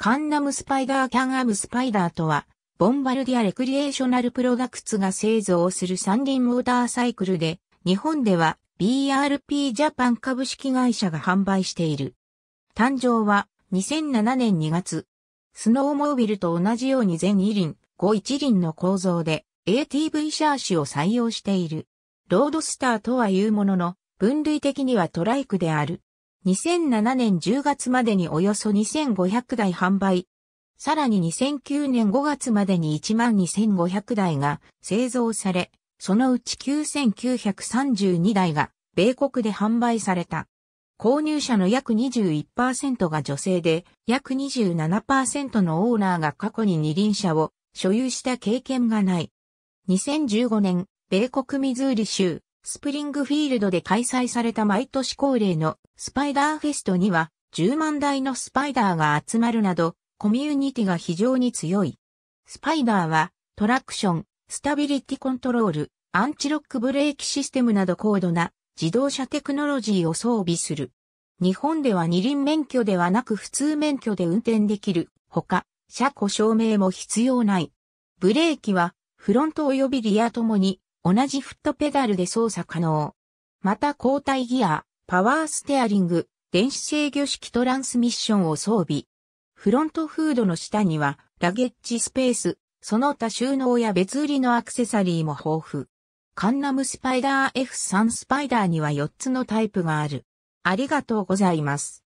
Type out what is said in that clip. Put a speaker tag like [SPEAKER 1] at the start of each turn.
[SPEAKER 1] カンナムスパイダーキャンアムスパイダーとは、ボンバルディアレクリエーショナルプロダクツが製造する三輪モーターサイクルで、日本では BRP ジャパン株式会社が販売している。誕生は2007年2月。スノーモービルと同じように全2輪、5一輪の構造で ATV シャーシを採用している。ロードスターとは言うものの、分類的にはトライクである。2007年10月までにおよそ2500台販売。さらに2009年5月までに12500台が製造され、そのうち9932台が米国で販売された。購入者の約21%が女性で、約27%のオーナーが過去に二輪車を所有した経験がない。2015年、米国ミズーリ州、スプリングフィールドで開催された毎年恒例のスパイダーフェストには10万台のスパイダーが集まるなどコミュニティが非常に強い。スパイダーはトラクション、スタビリティコントロール、アンチロックブレーキシステムなど高度な自動車テクノロジーを装備する。日本では二輪免許ではなく普通免許で運転できるほか、車庫証明も必要ない。ブレーキはフロント及びリアともに同じフットペダルで操作可能。また交代ギア、パワーステアリング、電子制御式トランスミッションを装備。フロントフードの下にはラゲッジスペース、その他収納や別売りのアクセサリーも豊富。カンナムスパイダー F3 スパイダーには4つのタイプが
[SPEAKER 2] ある。ありがとうございます。